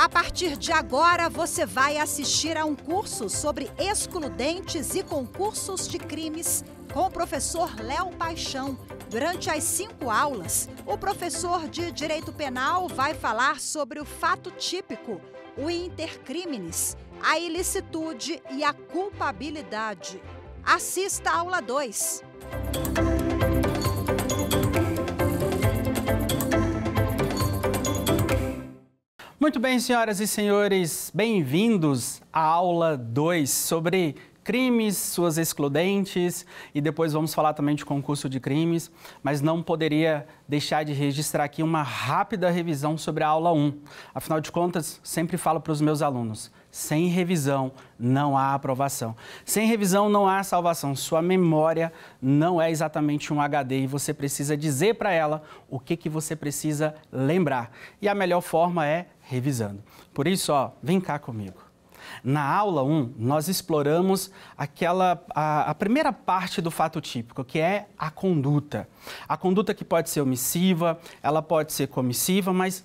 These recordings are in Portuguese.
A partir de agora, você vai assistir a um curso sobre excludentes e concursos de crimes com o professor Léo Paixão. Durante as cinco aulas, o professor de Direito Penal vai falar sobre o fato típico, o intercrimes, a ilicitude e a culpabilidade. Assista a aula 2. Muito bem, senhoras e senhores, bem-vindos à aula 2 sobre crimes, suas excludentes e depois vamos falar também de concurso de crimes, mas não poderia deixar de registrar aqui uma rápida revisão sobre a aula 1. Afinal de contas, sempre falo para os meus alunos, sem revisão não há aprovação. Sem revisão não há salvação. Sua memória não é exatamente um HD e você precisa dizer para ela o que, que você precisa lembrar. E a melhor forma é revisando. Por isso, ó, vem cá comigo. Na aula 1, nós exploramos aquela a, a, primeira parte do fato típico, que é a conduta. A conduta que pode ser omissiva, ela pode ser comissiva, mas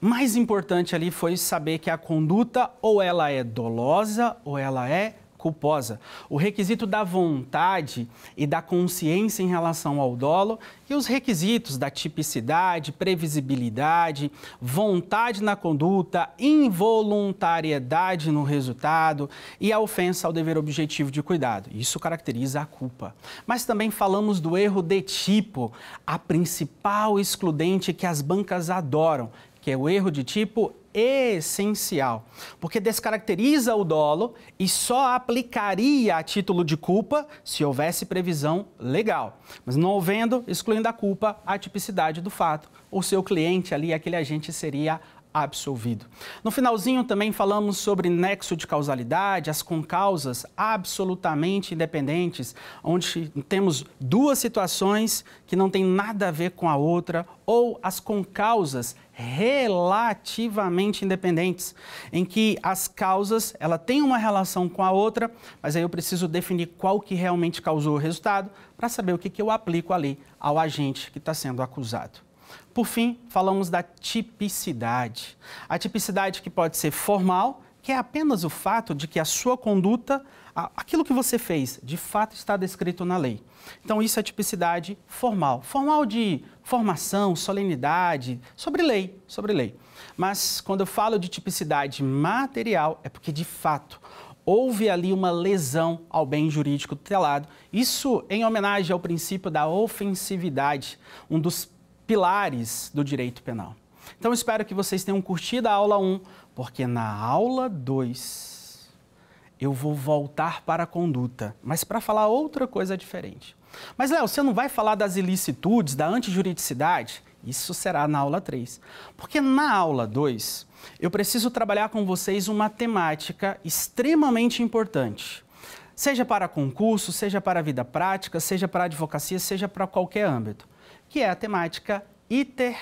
mais importante ali foi saber que a conduta ou ela é dolosa ou ela é culposa. O requisito da vontade e da consciência em relação ao dolo e os requisitos da tipicidade, previsibilidade, vontade na conduta, involuntariedade no resultado e a ofensa ao dever objetivo de cuidado. Isso caracteriza a culpa. Mas também falamos do erro de tipo, a principal excludente que as bancas adoram, que é o erro de tipo essencial, porque descaracteriza o dolo e só aplicaria a título de culpa se houvesse previsão legal. Mas não havendo, excluindo a culpa, a tipicidade do fato, o seu cliente ali, aquele agente seria absolvido. No finalzinho também falamos sobre nexo de causalidade, as concausas absolutamente independentes, onde temos duas situações que não têm nada a ver com a outra ou as concausas relativamente independentes, em que as causas, ela tem uma relação com a outra, mas aí eu preciso definir qual que realmente causou o resultado para saber o que, que eu aplico ali ao agente que está sendo acusado. Por fim, falamos da tipicidade. A tipicidade que pode ser formal, que é apenas o fato de que a sua conduta, aquilo que você fez, de fato está descrito na lei. Então, isso é tipicidade formal. Formal de formação, solenidade, sobre lei, sobre lei. Mas quando eu falo de tipicidade material, é porque de fato houve ali uma lesão ao bem jurídico tutelado. Isso em homenagem ao princípio da ofensividade, um dos pilares do direito penal. Então espero que vocês tenham curtido a aula 1, porque na aula 2 eu vou voltar para a conduta, mas para falar outra coisa diferente. Mas, Léo, você não vai falar das ilicitudes, da antijuridicidade? Isso será na aula 3. Porque na aula 2, eu preciso trabalhar com vocês uma temática extremamente importante. Seja para concurso, seja para vida prática, seja para advocacia, seja para qualquer âmbito, que é a temática iter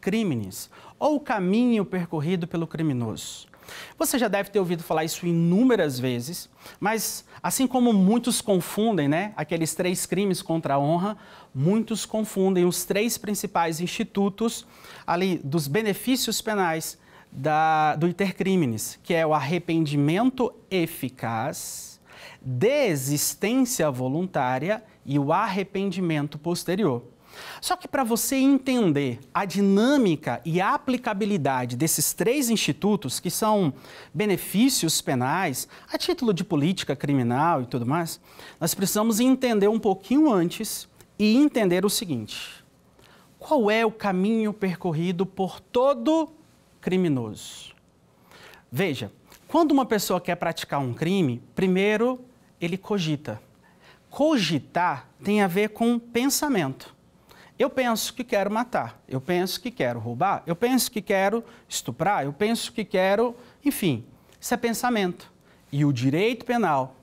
criminis, ou caminho percorrido pelo criminoso. Você já deve ter ouvido falar isso inúmeras vezes, mas assim como muitos confundem né, aqueles três crimes contra a honra, muitos confundem os três principais institutos ali dos benefícios penais da, do intercrimes, que é o arrependimento eficaz, desistência voluntária e o arrependimento posterior. Só que para você entender a dinâmica e a aplicabilidade desses três institutos, que são benefícios penais, a título de política criminal e tudo mais, nós precisamos entender um pouquinho antes e entender o seguinte: qual é o caminho percorrido por todo criminoso? Veja, quando uma pessoa quer praticar um crime, primeiro ele cogita. Cogitar tem a ver com pensamento. Eu penso que quero matar, eu penso que quero roubar, eu penso que quero estuprar, eu penso que quero. Enfim, isso é pensamento. E o direito penal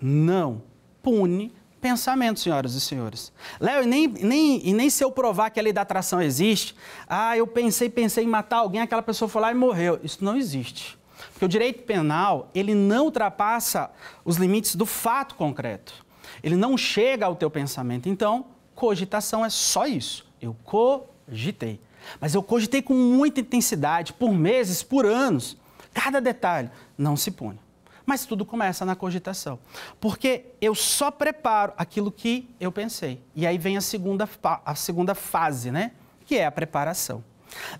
não pune pensamento, senhoras e senhores. Léo, e nem, nem, e nem se eu provar que a lei da atração existe, ah, eu pensei, pensei em matar alguém, aquela pessoa foi lá e morreu. Isso não existe. Porque o direito penal, ele não ultrapassa os limites do fato concreto. Ele não chega ao teu pensamento. Então, cogitação é só isso. Eu cogitei. Mas eu cogitei com muita intensidade, por meses, por anos. Cada detalhe não se pune. Mas tudo começa na cogitação. Porque eu só preparo aquilo que eu pensei. E aí vem a segunda, a segunda fase, né? Que é a preparação.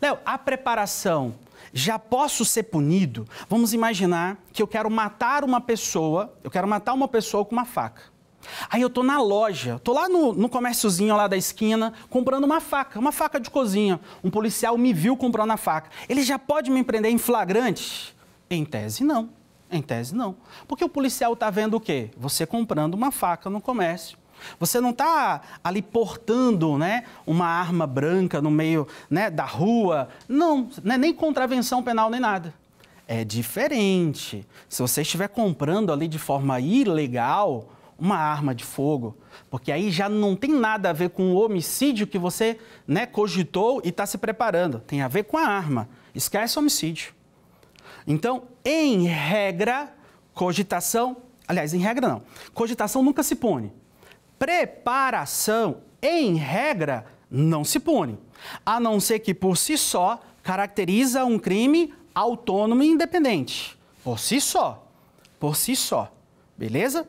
Léo, a preparação, já posso ser punido? Vamos imaginar que eu quero matar uma pessoa, eu quero matar uma pessoa com uma faca. Aí eu tô na loja, tô lá no, no comérciozinho lá da esquina, comprando uma faca, uma faca de cozinha. Um policial me viu comprando a faca. Ele já pode me empreender em flagrante? Em tese, não. Em tese, não. Porque o policial tá vendo o quê? Você comprando uma faca no comércio. Você não está ali portando né, uma arma branca no meio né, da rua. Não, não é nem contravenção penal nem nada. É diferente. Se você estiver comprando ali de forma ilegal, uma arma de fogo, porque aí já não tem nada a ver com o homicídio que você né, cogitou e está se preparando. Tem a ver com a arma. Esquece homicídio. Então, em regra, cogitação, aliás, em regra não, cogitação nunca se pune. Preparação, em regra, não se pune, a não ser que por si só caracteriza um crime autônomo e independente. Por si só. Por si só. Beleza?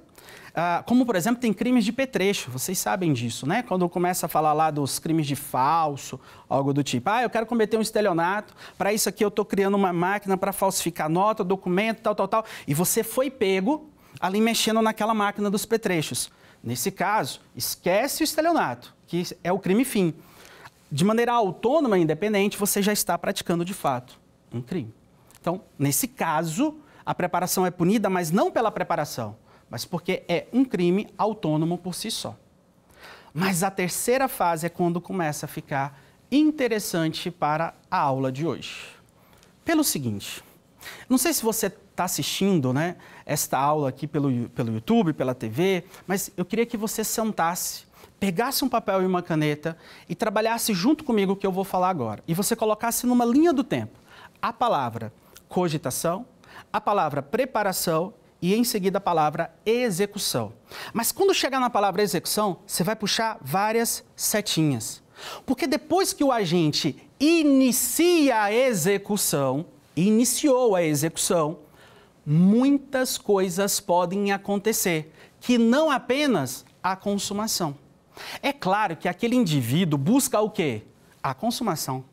Ah, como, por exemplo, tem crimes de petrecho, vocês sabem disso, né? Quando começa a falar lá dos crimes de falso, algo do tipo. Ah, eu quero cometer um estelionato, para isso aqui eu estou criando uma máquina para falsificar nota, documento, tal, tal, tal. E você foi pego ali mexendo naquela máquina dos petrechos. Nesse caso, esquece o estelionato, que é o crime fim. De maneira autônoma e independente, você já está praticando de fato um crime. Então, nesse caso, a preparação é punida, mas não pela preparação, mas porque é um crime autônomo por si só. Mas a terceira fase é quando começa a ficar interessante para a aula de hoje. Pelo seguinte, não sei se você está assistindo né, esta aula aqui pelo, pelo YouTube, pela TV, mas eu queria que você sentasse, pegasse um papel e uma caneta e trabalhasse junto comigo o que eu vou falar agora. E você colocasse numa linha do tempo a palavra cogitação, a palavra preparação e em seguida a palavra execução. Mas quando chegar na palavra execução, você vai puxar várias setinhas. Porque depois que o agente inicia a execução, iniciou a execução, muitas coisas podem acontecer, que não apenas a consumação. É claro que aquele indivíduo busca o quê? A consumação.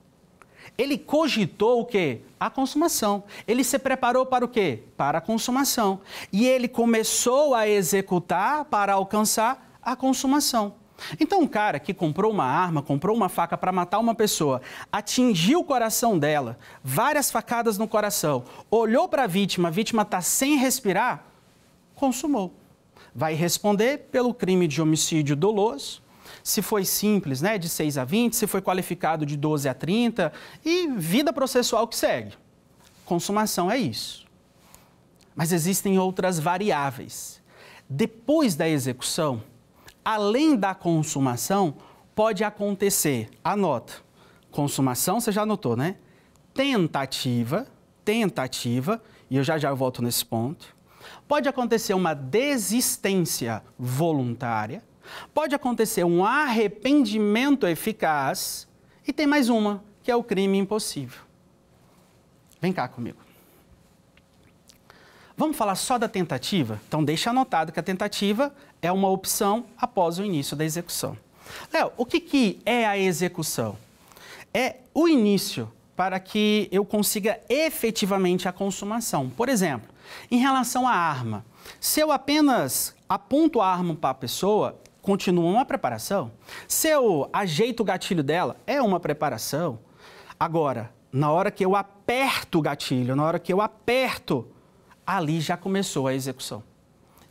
Ele cogitou o quê? A consumação. Ele se preparou para o quê? Para a consumação. E ele começou a executar para alcançar a consumação. Então, um cara que comprou uma arma, comprou uma faca para matar uma pessoa, atingiu o coração dela, várias facadas no coração, olhou para a vítima, a vítima está sem respirar, consumou. Vai responder pelo crime de homicídio doloso, se foi simples, né, de 6 a 20, se foi qualificado de 12 a 30 e vida processual que segue. Consumação é isso. Mas existem outras variáveis. Depois da execução, além da consumação, pode acontecer, anota, consumação, você já anotou, né? Tentativa, tentativa, e eu já já volto nesse ponto. Pode acontecer uma desistência voluntária, Pode acontecer um arrependimento eficaz e tem mais uma, que é o crime impossível. Vem cá comigo. Vamos falar só da tentativa? Então deixa anotado que a tentativa é uma opção após o início da execução. Léo, o que, que é a execução? É o início para que eu consiga efetivamente a consumação. Por exemplo, em relação à arma, se eu apenas aponto a arma para a pessoa, continua uma preparação. Se eu ajeito o gatilho dela, é uma preparação. Agora, na hora que eu aperto o gatilho, na hora que eu aperto, ali já começou a execução.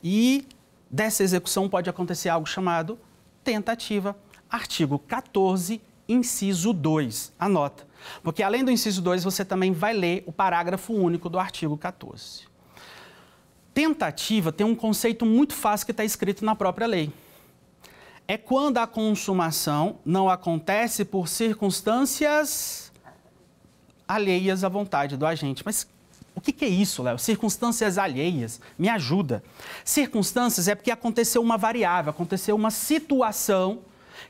E dessa execução pode acontecer algo chamado tentativa, artigo 14, inciso 2. Anota. Porque além do inciso 2, você também vai ler o parágrafo único do artigo 14. Tentativa tem um conceito muito fácil que está escrito na própria lei é quando a consumação não acontece por circunstâncias alheias à vontade do agente. Mas o que, que é isso, Léo? Circunstâncias alheias. Me ajuda. Circunstâncias é porque aconteceu uma variável, aconteceu uma situação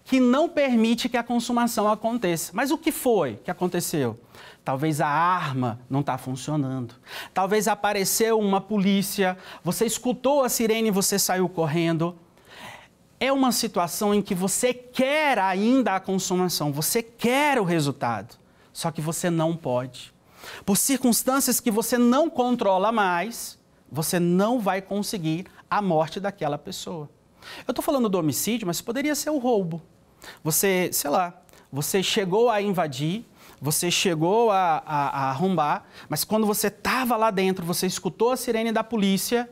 que não permite que a consumação aconteça. Mas o que foi que aconteceu? Talvez a arma não está funcionando. Talvez apareceu uma polícia, você escutou a sirene e você saiu correndo é uma situação em que você quer ainda a consumação, você quer o resultado, só que você não pode. Por circunstâncias que você não controla mais, você não vai conseguir a morte daquela pessoa. Eu estou falando do homicídio, mas poderia ser o roubo. Você, sei lá, você chegou a invadir, você chegou a, a, a arrombar, mas quando você estava lá dentro, você escutou a sirene da polícia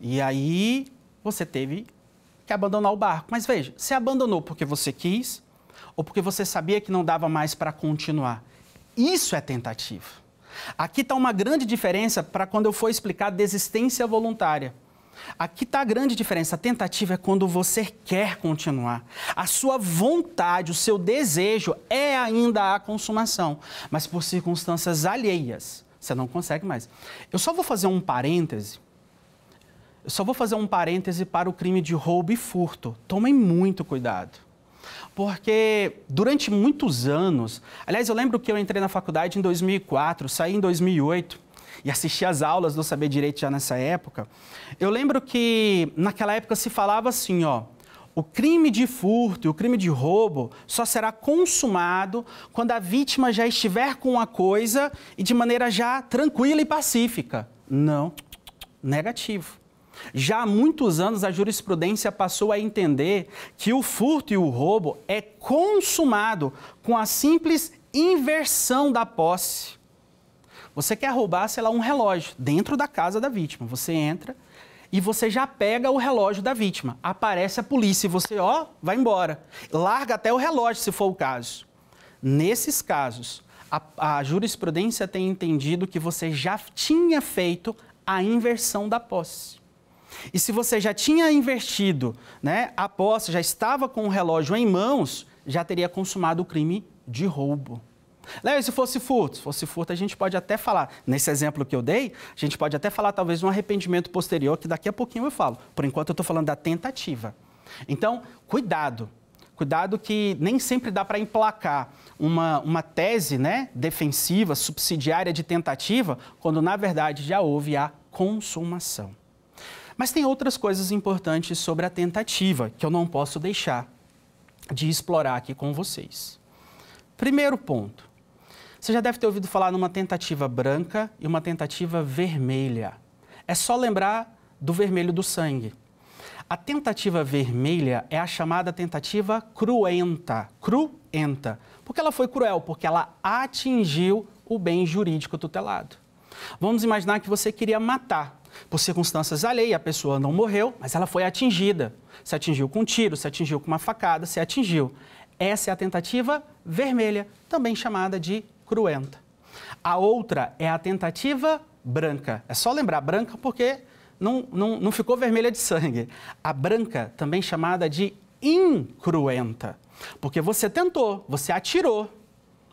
e aí você teve que abandonar o barco. Mas veja, se abandonou porque você quis ou porque você sabia que não dava mais para continuar. Isso é tentativa. Aqui está uma grande diferença para quando eu for explicar desistência voluntária. Aqui está a grande diferença. A tentativa é quando você quer continuar. A sua vontade, o seu desejo é ainda a consumação, mas por circunstâncias alheias. Você não consegue mais. Eu só vou fazer um parêntese eu só vou fazer um parêntese para o crime de roubo e furto. Tomem muito cuidado. Porque durante muitos anos, aliás, eu lembro que eu entrei na faculdade em 2004, saí em 2008 e assisti às aulas do Saber Direito já nessa época. Eu lembro que naquela época se falava assim, ó, o crime de furto e o crime de roubo só será consumado quando a vítima já estiver com a coisa e de maneira já tranquila e pacífica. Não, negativo. Já há muitos anos a jurisprudência passou a entender que o furto e o roubo é consumado com a simples inversão da posse. Você quer roubar, sei lá, um relógio dentro da casa da vítima. Você entra e você já pega o relógio da vítima. Aparece a polícia e você, ó, vai embora. Larga até o relógio, se for o caso. Nesses casos, a, a, jurisprudência tem entendido que você já tinha feito a inversão da posse. E se você já tinha investido né, a posse, já estava com o relógio em mãos, já teria consumado o crime de roubo. Léo, se fosse furto? Se fosse furto, a gente pode até falar, nesse exemplo que eu dei, a gente pode até falar talvez um arrependimento posterior, que daqui a pouquinho eu falo. Por enquanto eu estou falando da tentativa. Então, cuidado. Cuidado que nem sempre dá para emplacar uma, uma tese né, defensiva, subsidiária de tentativa, quando na verdade já houve a consumação. Mas tem outras coisas importantes sobre a tentativa que eu não posso deixar de explorar aqui com vocês. Primeiro ponto: você já deve ter ouvido falar numa tentativa branca e uma tentativa vermelha. É só lembrar do vermelho do sangue. A tentativa vermelha é a chamada tentativa cruenta, cruenta, porque ela foi cruel, porque ela atingiu o bem jurídico tutelado. Vamos imaginar que você queria matar por circunstâncias alheias, a pessoa não morreu, mas ela foi atingida. Se atingiu com um tiro, se atingiu com uma facada, se atingiu. Essa é a tentativa vermelha, também chamada de cruenta. A outra é a tentativa branca. É só lembrar branca porque não, não, não ficou vermelha de sangue. A branca, também chamada de incruenta. Porque você tentou, você atirou,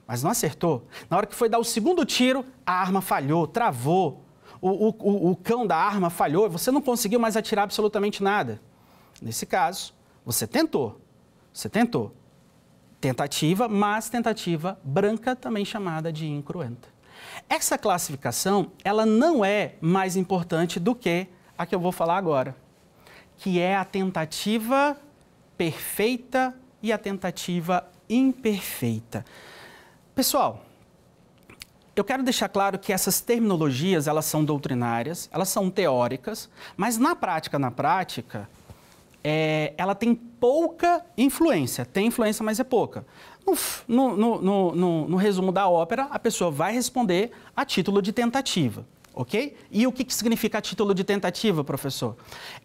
mas não acertou. Na hora que foi dar o segundo tiro, a arma falhou, travou o, o, o cão da arma falhou e você não conseguiu mais atirar absolutamente nada. Nesse caso, você tentou. Você tentou. Tentativa, mas tentativa branca, também chamada de incruenta. Essa classificação, ela não é mais importante do que a que eu vou falar agora, que é a tentativa perfeita e a tentativa imperfeita. Pessoal, eu quero deixar claro que essas terminologias, elas são doutrinárias, elas são teóricas, mas na prática, na prática, é, ela tem pouca influência. Tem influência, mas é pouca. No, no, no, no, resumo da ópera, a pessoa vai responder a título de tentativa ok? E o que, que significa título de tentativa, professor?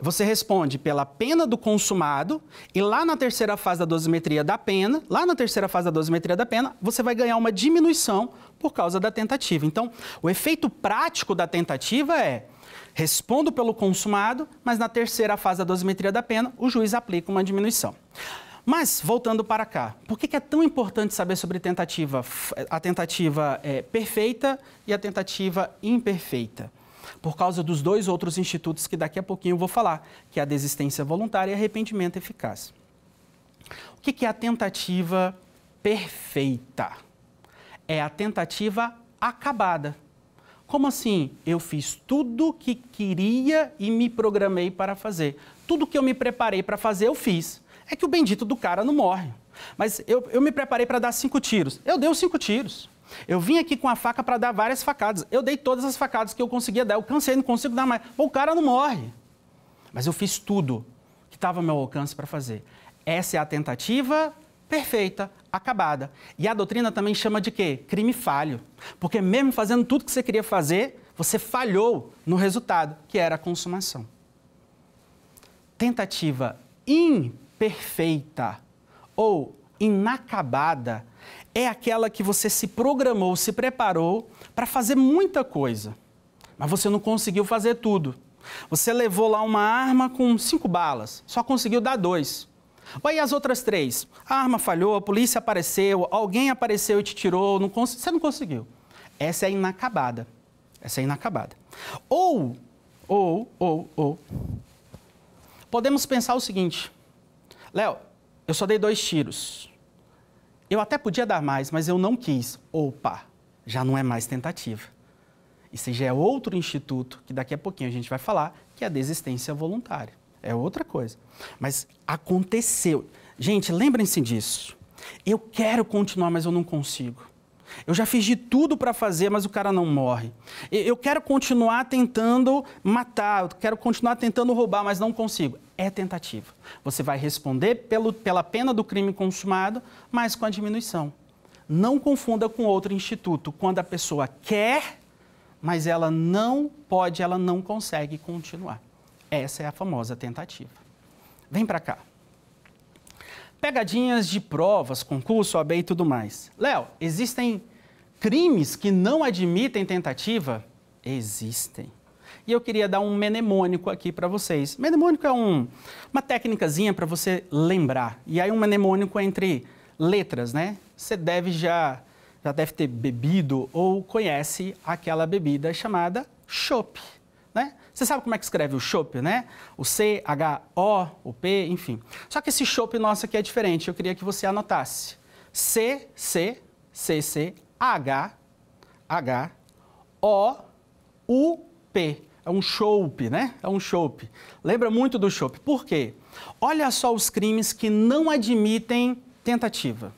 Você responde pela pena do consumado e lá na terceira fase da dosimetria da pena, lá na terceira fase da dosimetria da pena, você vai ganhar uma diminuição por causa da tentativa. Então, o efeito prático da tentativa é respondo pelo consumado, mas na terceira fase da dosimetria da pena, o juiz aplica uma diminuição. Mas, voltando para cá, por que, é tão importante saber sobre tentativa, a tentativa é, perfeita e a tentativa imperfeita? Por causa dos dois outros institutos que daqui a pouquinho eu vou falar, que é a desistência voluntária e arrependimento eficaz. O que, que é a tentativa perfeita? É a tentativa acabada. Como assim? Eu fiz tudo o que queria e me programei para fazer. Tudo que eu me preparei para fazer, eu fiz é que o bendito do cara não morre. Mas eu, eu me preparei para dar cinco tiros. Eu dei os cinco tiros. Eu vim aqui com a faca para dar várias facadas. Eu dei todas as facadas que eu conseguia dar. Eu cansei, não consigo dar mais. O cara não morre. Mas eu fiz tudo que estava ao meu alcance para fazer. Essa é a tentativa perfeita, acabada. E a doutrina também chama de quê? Crime falho. Porque mesmo fazendo tudo que você queria fazer, você falhou no resultado, que era a consumação. Tentativa impossível perfeita ou inacabada é aquela que você se programou, se preparou para fazer muita coisa, mas você não conseguiu fazer tudo. Você levou lá uma arma com cinco balas, só conseguiu dar dois. Olha as outras três. A arma falhou, a polícia apareceu, alguém apareceu e te tirou, não você não conseguiu. Essa é inacabada. Essa é inacabada. Ou, ou, ou, ou. Podemos pensar o seguinte: Léo, eu só dei dois tiros. Eu até podia dar mais, mas eu não quis. Opa, já não é mais tentativa. Isso já é outro instituto que daqui a pouquinho a gente vai falar, que é a desistência voluntária. É outra coisa. Mas aconteceu. Gente, lembrem-se disso. Eu quero continuar, mas eu não consigo. Eu já fiz de tudo para fazer, mas o cara não morre. Eu quero continuar tentando matar, eu quero continuar tentando roubar, mas não consigo é tentativa. Você vai responder pelo, pela pena do crime consumado, mas com a diminuição. Não confunda com outro instituto, quando a pessoa quer, mas ela não pode, ela não consegue continuar. Essa é a famosa tentativa. Vem para cá. Pegadinhas de provas, concurso, OAB e tudo mais. Léo, existem crimes que não admitem tentativa? Existem e eu queria dar um mnemônico aqui para vocês. Mnemônico é um, uma técnicazinha para você lembrar. E aí um mnemônico é entre letras, né? Você deve já, já deve ter bebido ou conhece aquela bebida chamada chopp, né? Você sabe como é que escreve o chopp, né? O C, H, O, o P, enfim. Só que esse chopp nosso aqui é diferente. Eu queria que você anotasse. C, C, C, C, H, H, O, U, P. É um chope, né? É um chope. Lembra muito do chope. Por quê? Olha só os crimes que não admitem tentativa.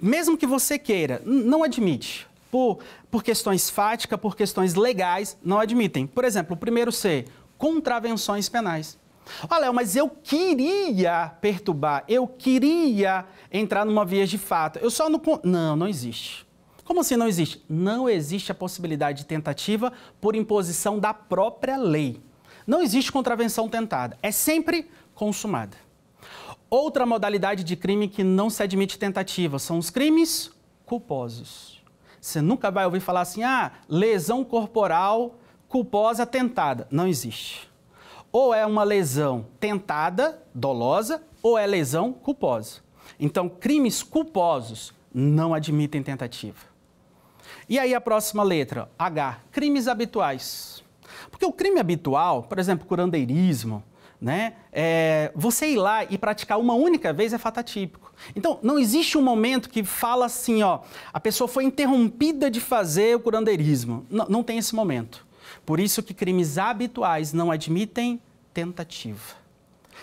Mesmo que você queira, não admite. Por, por questões fáticas, por questões legais, não admitem. Por exemplo, o primeiro C, contravenções penais. Olha, Léo, mas eu queria perturbar, eu queria entrar numa via de fato. Eu só não. Não, não existe. Como assim não existe? Não existe a possibilidade de tentativa por imposição da própria lei. Não existe contravenção tentada, é sempre consumada. Outra modalidade de crime que não se admite tentativa são os crimes culposos. Você nunca vai ouvir falar assim: ah, lesão corporal culposa tentada. Não existe. Ou é uma lesão tentada, dolosa, ou é lesão culposa. Então, crimes culposos não admitem tentativa. E aí a próxima letra, H, crimes habituais. Porque o crime habitual, por exemplo, curandeirismo, né? É, você ir lá e praticar uma única vez é fatatípico. Então, não existe um momento que fala assim, ó, a pessoa foi interrompida de fazer o curandeirismo. Não, não tem esse momento. Por isso que crimes habituais não admitem tentativa.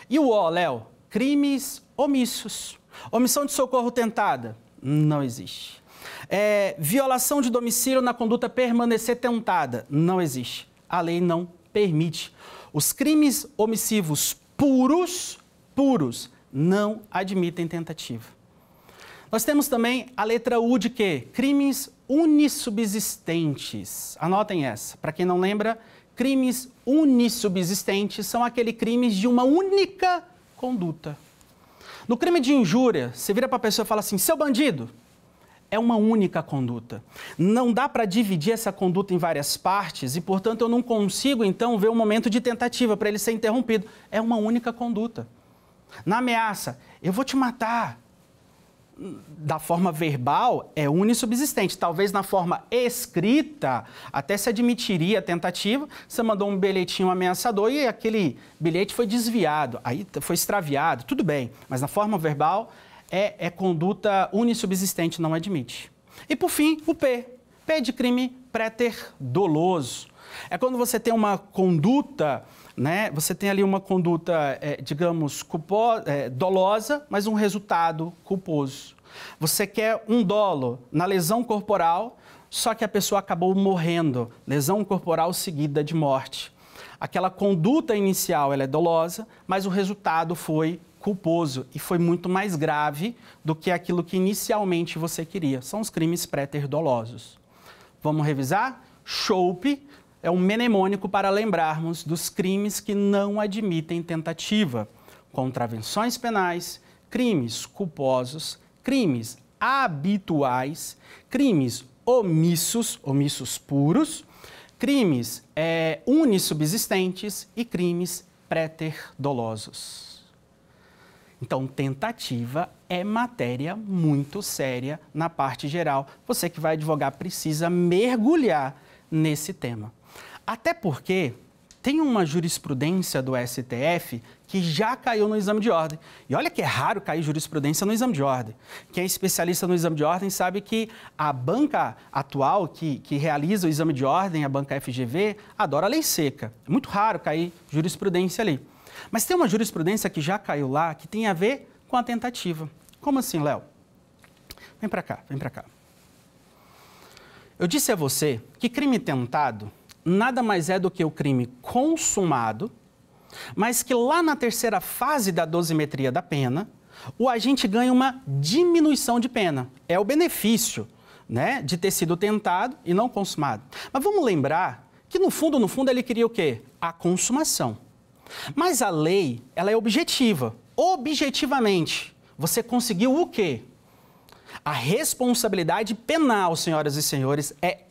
E o O, Léo? Crimes omissos. Omissão de socorro tentada? Não existe. É, violação de domicílio na conduta permanecer tentada. Não existe. A lei não permite. Os crimes omissivos puros, puros, não admitem tentativa. Nós temos também a letra U de quê? Crimes unissubsistentes. Anotem essa. Para quem não lembra, crimes unissubsistentes são aqueles crimes de uma única conduta. No crime de injúria, você vira para a pessoa e fala assim: seu bandido, é uma única conduta. Não dá para dividir essa conduta em várias partes e, portanto, eu não consigo então ver um momento de tentativa para ele ser interrompido. É uma única conduta. Na ameaça, eu vou te matar. Da forma verbal, é unissubsistente. Talvez na forma escrita, até se admitiria a tentativa. Você mandou um bilhetinho ameaçador e aquele bilhete foi desviado, aí foi extraviado, tudo bem. Mas na forma verbal, é, é conduta unissubsistente, não admite. E por fim, o P. P de crime préter doloso. É quando você tem uma conduta, né? Você tem ali uma conduta, é, digamos, culpo, é, dolosa, mas um resultado culposo. Você quer um dolo na lesão corporal, só que a pessoa acabou morrendo, lesão corporal seguida de morte. Aquela conduta inicial ela é dolosa, mas o resultado foi culposo e foi muito mais grave do que aquilo que inicialmente você queria. São os crimes pré-terdolosos. Vamos revisar? Chope é um mnemônico para lembrarmos dos crimes que não admitem tentativa. Contravenções penais, crimes culposos, crimes habituais, crimes omissos, omissos puros, crimes é, eh, unissubsistentes e crimes préterdolosos. Então, tentativa é matéria muito séria na parte geral. Você que vai advogar precisa mergulhar nesse tema. Até porque tem uma jurisprudência do STF que já caiu no exame de ordem. E olha que é raro cair jurisprudência no exame de ordem. Quem é especialista no exame de ordem sabe que a banca atual que, que realiza o exame de ordem, a banca FGV, adora a lei seca. É muito raro cair jurisprudência ali. Mas tem uma jurisprudência que já caiu lá que tem a ver com a tentativa. Como assim, Léo? Vem para cá, vem para cá. Eu disse a você que crime tentado nada mais é do que o crime consumado, mas que lá na terceira fase da dosimetria da pena, o agente ganha uma diminuição de pena. É o benefício né, de ter sido tentado e não consumado. Mas vamos lembrar que no fundo, no fundo, ele queria o quê? A consumação. Mas a lei, ela é objetiva. Objetivamente, você conseguiu o quê? A responsabilidade penal, senhoras e senhores, é,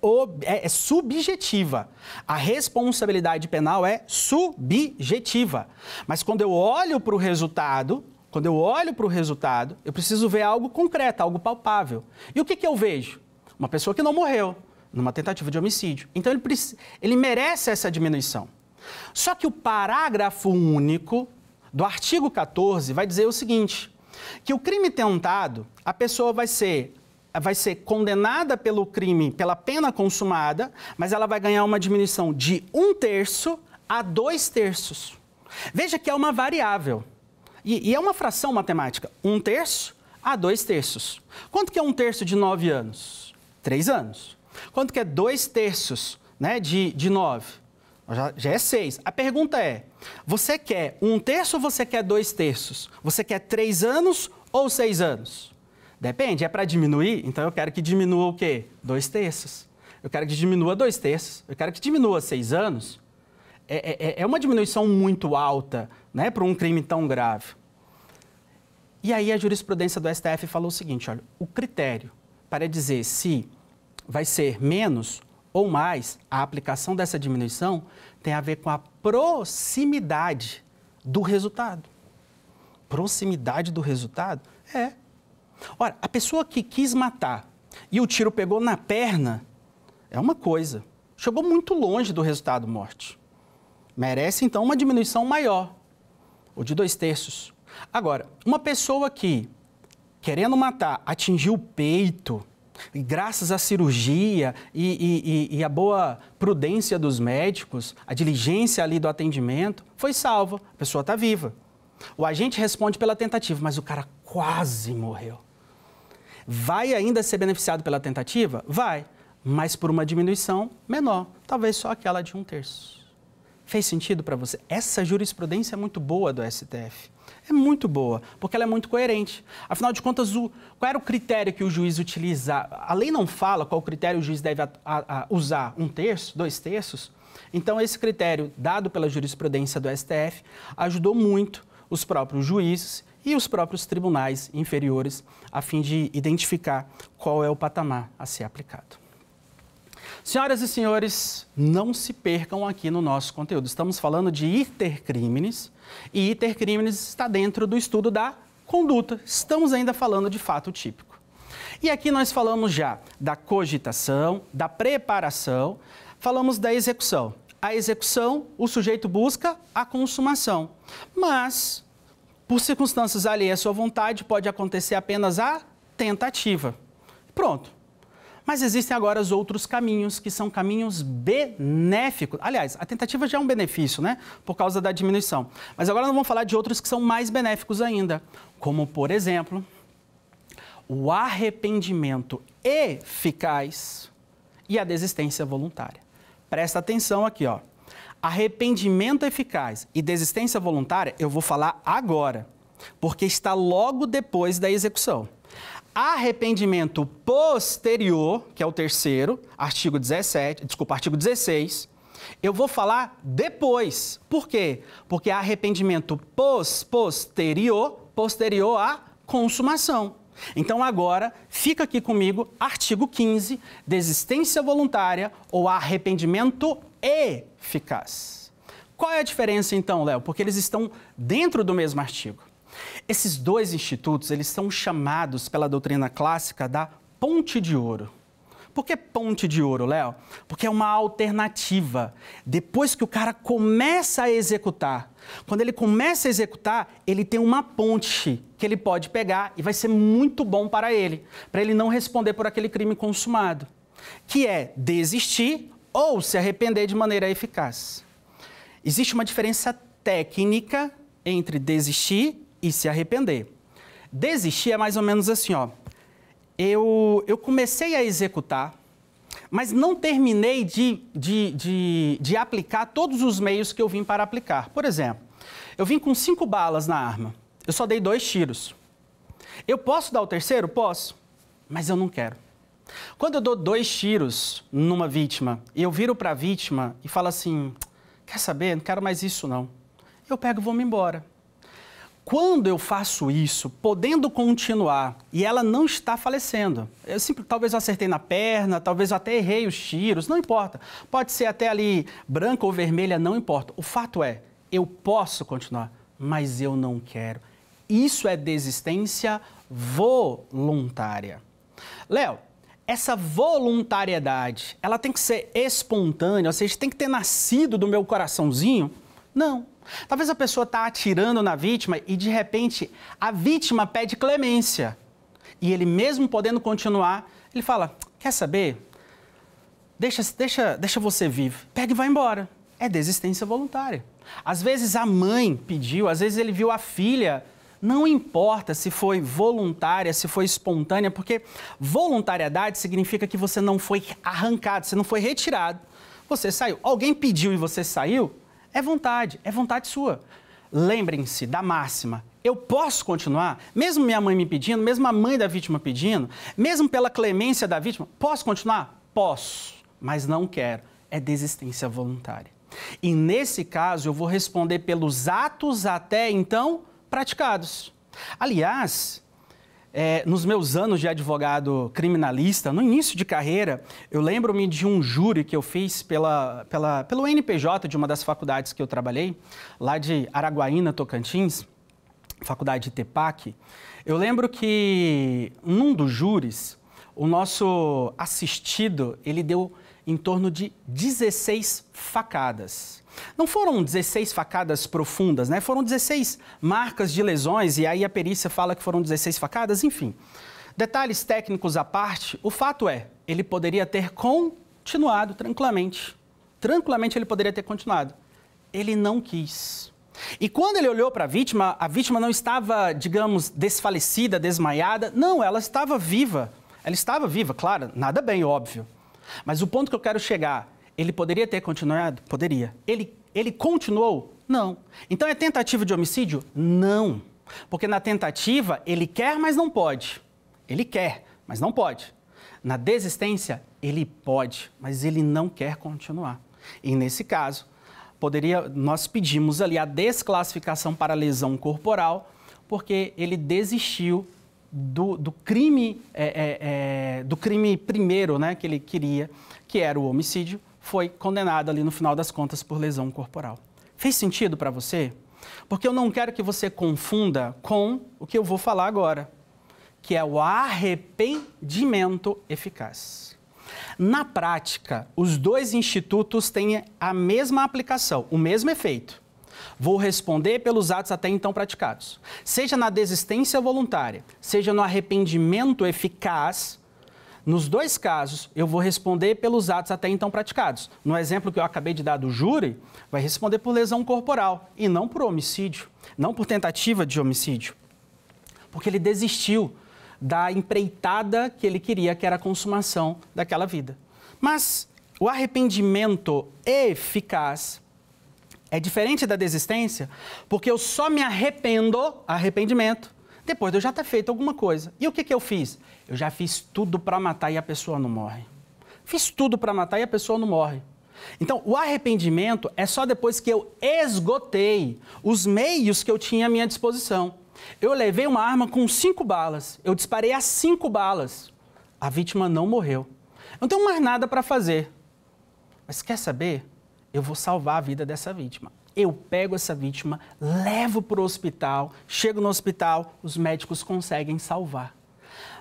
é, é subjetiva. A responsabilidade penal é subjetiva. Mas quando eu olho para o resultado, quando eu olho para o resultado, eu preciso ver algo concreto, algo palpável. E o que, que eu vejo? Uma pessoa que não morreu numa tentativa de homicídio. Então ele, ele merece essa diminuição. Só que o parágrafo único do artigo 14 vai dizer o seguinte: que o crime tentado, a pessoa vai ser vai ser condenada pelo crime, pela pena consumada, mas ela vai ganhar uma diminuição de um terço a dois terços. Veja que é uma variável. E, e é uma fração matemática. Um terço a dois terços. Quanto que é um terço de nove anos? Três anos. Quanto que é dois terços né, de, de nove? Já, já, é seis. A pergunta é: você quer um terço ou você quer dois terços? Você quer três anos ou seis anos? Depende, é para diminuir? Então eu quero que diminua o quê? Dois terços. Eu quero que diminua dois terços. Eu quero que diminua seis anos. É, é, é, é uma diminuição muito alta né, para um crime tão grave. E aí a jurisprudência do STF falou o seguinte: olha, o critério para dizer se vai ser menos ou mais, a aplicação dessa diminuição tem a ver com a proximidade do resultado. Proximidade do resultado? É. Ora, a pessoa que quis matar e o tiro pegou na perna é uma coisa. Chegou muito longe do resultado morte. Merece, então, uma diminuição maior, ou de dois terços. Agora, uma pessoa que, querendo matar, atingiu o peito, e graças à cirurgia e, e, e, e à boa prudência dos médicos, a diligência ali do atendimento, foi salva. A pessoa está viva. O agente responde pela tentativa, mas o cara quase morreu. Vai ainda ser beneficiado pela tentativa? Vai, mas por uma diminuição menor, talvez só aquela de um terço. Fez sentido para você? Essa jurisprudência é muito boa do STF. É muito boa, porque ela é muito coerente. Afinal de contas, o, qual era o critério que o juiz utiliza? A lei não fala qual critério o juiz deve a, a, a usar, um terço, dois terços. Então, esse critério dado pela jurisprudência do STF ajudou muito os próprios juízes e os próprios tribunais inferiores a fim de identificar qual é o patamar a ser aplicado. Senhoras e senhores, não se percam aqui no nosso conteúdo. Estamos falando de hipercrimes e hipercrimes está dentro do estudo da conduta. Estamos ainda falando de fato típico. E aqui nós falamos já da cogitação, da preparação, falamos da execução. A execução, o sujeito busca a consumação, mas por circunstâncias alheias à sua vontade pode acontecer apenas a tentativa. Pronto, mas existem agora os outros caminhos, que são caminhos benéficos. Aliás, a tentativa já é um benefício, né? Por causa da diminuição. Mas agora nós vamos falar de outros que são mais benéficos ainda, como, por exemplo, o arrependimento eficaz e a desistência voluntária. Presta atenção aqui, ó. Arrependimento eficaz e desistência voluntária, eu vou falar agora, porque está logo depois da execução. Arrependimento posterior, que é o terceiro, artigo 17, desculpa, artigo 16, eu vou falar depois. Por quê? Porque há arrependimento pos, posterior, posterior à consumação. Então agora fica aqui comigo artigo 15, desistência voluntária ou arrependimento eficaz. Qual é a diferença então, Léo? Porque eles estão dentro do mesmo artigo. Esses dois institutos, eles são chamados pela doutrina clássica da Ponte de Ouro. Por que ponte de ouro, Léo? Porque é uma alternativa. Depois que o cara começa a executar, quando ele começa a executar, ele tem uma ponte que ele pode pegar e vai ser muito bom para ele, para ele não responder por aquele crime consumado, que é desistir ou se arrepender de maneira eficaz. Existe uma diferença técnica entre desistir e se arrepender. Desistir é mais ou menos assim, ó. Eu, eu comecei a executar, mas não terminei de, de, de, de aplicar todos os meios que eu vim para aplicar. Por exemplo, eu vim com cinco balas na arma, eu só dei dois tiros. Eu posso dar o terceiro? Posso, mas eu não quero. Quando eu dou dois tiros numa vítima e eu viro para a vítima e falo assim: quer saber, não quero mais isso não. Eu pego e vou me embora quando eu faço isso, podendo continuar, e ela não está falecendo, eu sempre, talvez eu acertei na perna, talvez eu até errei os tiros, não importa. Pode ser até ali branca ou vermelha, não importa. O fato é, eu posso continuar, mas eu não quero. Isso é desistência voluntária. Léo, essa voluntariedade, ela tem que ser espontânea, ou seja, tem que ter nascido do meu coraçãozinho? Não. Talvez a pessoa está atirando na vítima e, de repente, a vítima pede clemência. E ele, mesmo podendo continuar, ele fala: Quer saber? Deixa, deixa, deixa você vivo. Pega e vai embora. É desistência voluntária. Às vezes a mãe pediu, às vezes ele viu a filha. Não importa se foi voluntária, se foi espontânea, porque voluntariedade significa que você não foi arrancado, você não foi retirado. Você saiu. Alguém pediu e você saiu? É vontade, é vontade sua. Lembrem-se da máxima. Eu posso continuar, mesmo minha mãe me pedindo, mesmo a mãe da vítima pedindo, mesmo pela clemência da vítima, posso continuar? Posso, mas não quero. É desistência voluntária. E nesse caso, eu vou responder pelos atos até então praticados. Aliás, é, nos meus anos de advogado criminalista, no início de carreira, eu lembro-me de um júri que eu fiz pela, pela, pelo NPJ de uma das faculdades que eu trabalhei, lá de Araguaína, Tocantins, faculdade de Tepac. Eu lembro que num dos júris, o nosso assistido, ele deu em torno de 16 facadas. Não foram 16 facadas profundas, né? Foram 16 marcas de lesões, e aí a perícia fala que foram 16 facadas, enfim. Detalhes técnicos à parte, o fato é, ele poderia ter continuado tranquilamente. Tranquilamente ele poderia ter continuado. Ele não quis. E quando ele olhou para a vítima, a vítima não estava, digamos, desfalecida, desmaiada. Não, ela estava viva. Ela estava viva, claro, nada bem, óbvio. Mas o ponto que eu quero chegar ele poderia ter continuado? Poderia. Ele, ele continuou? Não. Então é tentativa de homicídio? Não. Porque na tentativa ele quer, mas não pode. Ele quer, mas não pode. Na desistência, ele pode, mas ele não quer continuar. E nesse caso, poderia nós pedimos ali a desclassificação para lesão corporal, porque ele desistiu do, do crime é, é, é, do crime primeiro, né, que ele queria, que era o homicídio, foi condenado ali no final das contas por lesão corporal. Fez sentido para você? Porque eu não quero que você confunda com o que eu vou falar agora, que é o arrependimento eficaz. Na prática, os dois institutos têm a mesma aplicação, o mesmo efeito. Vou responder pelos atos até então praticados. Seja na desistência voluntária, seja no arrependimento eficaz, nos dois casos, eu vou responder pelos atos até então praticados. No exemplo que eu acabei de dar do júri, vai responder por lesão corporal e não por homicídio, não por tentativa de homicídio. Porque ele desistiu da empreitada que ele queria, que era a consumação daquela vida. Mas o arrependimento eficaz é diferente da desistência, porque eu só me arrependo, arrependimento, depois de eu já ter feito alguma coisa. E o que, que eu fiz? Eu já fiz tudo para matar e a pessoa não morre. Fiz tudo para matar e a pessoa não morre. Então, o arrependimento é só depois que eu esgotei os meios que eu tinha à minha disposição. Eu levei uma arma com cinco balas, eu disparei as cinco balas. A vítima não morreu. Eu não tenho mais nada para fazer. Mas quer saber? Eu vou salvar a vida dessa vítima eu pego essa vítima, levo para o hospital, chego no hospital, os médicos conseguem salvar.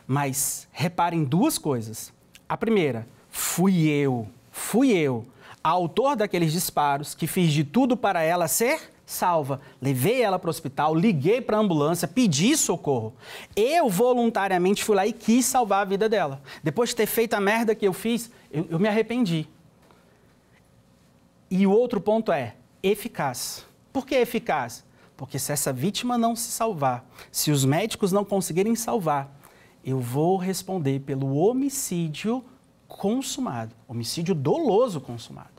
Mas reparem duas coisas. A primeira, fui eu, fui eu, autor daqueles disparos que fiz de tudo para ela ser salva. Levei ela para o hospital, liguei para a ambulância, pedi socorro. Eu voluntariamente fui lá e quis salvar a vida dela. Depois de ter feito a merda que eu fiz, eu, eu me arrependi. E o outro ponto é: eficaz. Por que eficaz? Porque se essa vítima não se salvar, se os médicos não conseguirem salvar, eu vou responder pelo homicídio consumado, homicídio doloso consumado.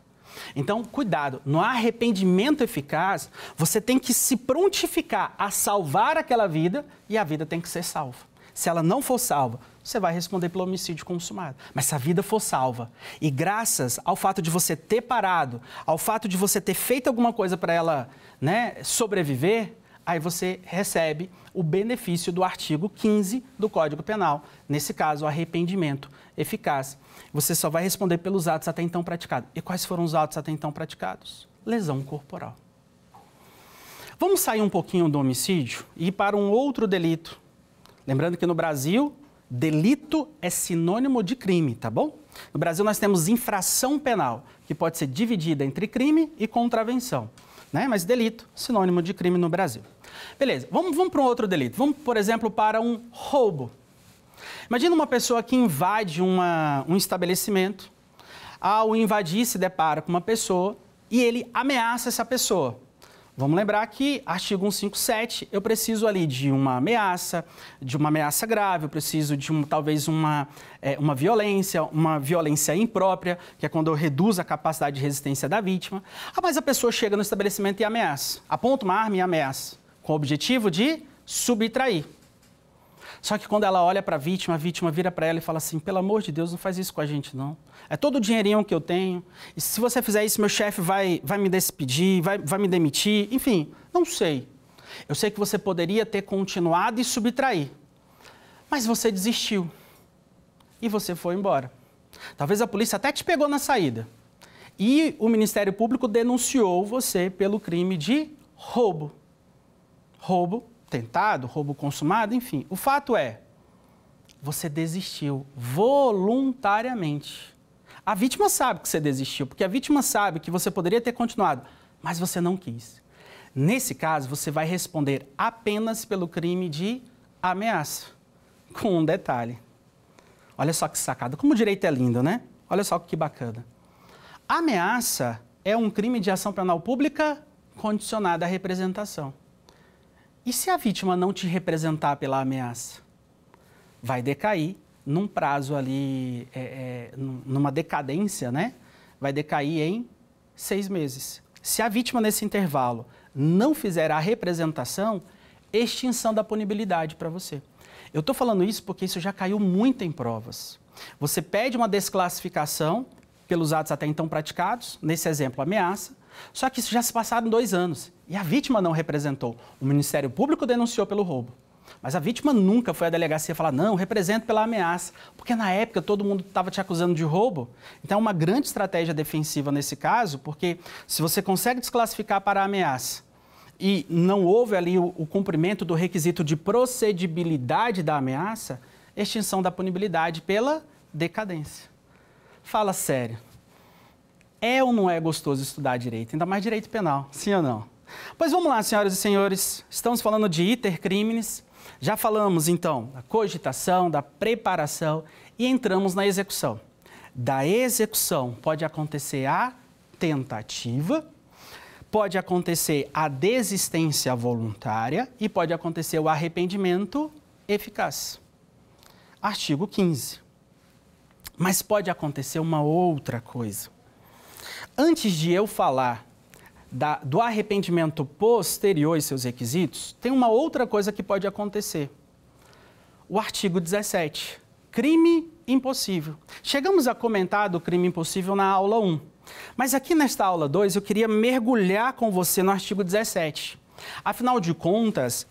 Então, cuidado, no arrependimento eficaz, você tem que se prontificar a salvar aquela vida e a vida tem que ser salva. Se ela não for salva, você vai responder pelo homicídio consumado. Mas se a vida for salva, e graças ao fato de você ter parado, ao fato de você ter feito alguma coisa para ela né, sobreviver, aí você recebe o benefício do artigo 15 do Código Penal, nesse caso, arrependimento eficaz. Você só vai responder pelos atos até então praticados. E quais foram os atos até então praticados? Lesão corporal. Vamos sair um pouquinho do homicídio e ir para um outro delito. Lembrando que no Brasil, Delito é sinônimo de crime, tá bom? No Brasil, nós temos infração penal, que pode ser dividida entre crime e contravenção. Né? Mas delito, sinônimo de crime no Brasil. Beleza, vamos, vamos para um outro delito. Vamos, por exemplo, para um roubo. Imagina uma pessoa que invade uma, um estabelecimento, ao invadir se depara com uma pessoa e ele ameaça essa pessoa. Vamos lembrar que artigo 157, eu preciso ali de uma ameaça, de uma ameaça grave, eu preciso de um, talvez uma, é, uma violência, uma violência imprópria, que é quando eu reduzo a capacidade de resistência da vítima. Ah, mas a pessoa chega no estabelecimento e ameaça, aponta uma arma e ameaça, com o objetivo de subtrair. Só que quando ela olha para a vítima, a vítima vira para ela e fala assim: pelo amor de Deus, não faz isso com a gente, não. É todo o dinheirinho que eu tenho. E se você fizer isso, meu chefe vai, vai me despedir, vai, vai me demitir. Enfim, não sei. Eu sei que você poderia ter continuado e subtrair, mas você desistiu e você foi embora. Talvez a polícia até te pegou na saída. E o Ministério Público denunciou você pelo crime de roubo. Roubo tentado, roubo consumado, enfim. O fato é, você desistiu voluntariamente. A vítima sabe que você desistiu, porque a vítima sabe que você poderia ter continuado, mas você não quis. Nesse caso, você vai responder apenas pelo crime de ameaça, com um detalhe. Olha só que sacada, como o direito é lindo, né? Olha só que bacana. Ameaça é um crime de ação penal pública condicionada à representação. E se a vítima não te representar pela ameaça? Vai decair num prazo ali, é, é, numa decadência, né? Vai decair em seis meses. Se a vítima, nesse intervalo, não fizer a representação, extinção da punibilidade para você. Eu estou falando isso porque isso já caiu muito em provas. Você pede uma desclassificação pelos atos até então praticados, nesse exemplo, ameaça, só que isso já se passaram dois anos e a vítima não representou. O Ministério Público denunciou pelo roubo. Mas a vítima nunca foi à delegacia falar, não, represento pela ameaça. Porque na época todo mundo estava te acusando de roubo. Então é uma grande estratégia defensiva nesse caso, porque se você consegue desclassificar para a ameaça e não houve ali o, o cumprimento do requisito de procedibilidade da ameaça, extinção da punibilidade pela decadência. Fala sério. É ou não é gostoso estudar direito? Ainda mais direito penal, sim ou não? Pois vamos lá, senhoras e senhores. Estamos falando de intercrimes. Já falamos, então, da cogitação, da preparação e entramos na execução. Da execução pode acontecer a tentativa, pode acontecer a desistência voluntária e pode acontecer o arrependimento eficaz. Artigo 15. Mas pode acontecer uma outra coisa. Antes de eu falar da, do arrependimento posterior e seus requisitos, tem uma outra coisa que pode acontecer. O artigo 17, crime impossível. Chegamos a comentar do crime impossível na aula 1, mas aqui nesta aula 2 eu queria mergulhar com você no artigo 17. Afinal de contas,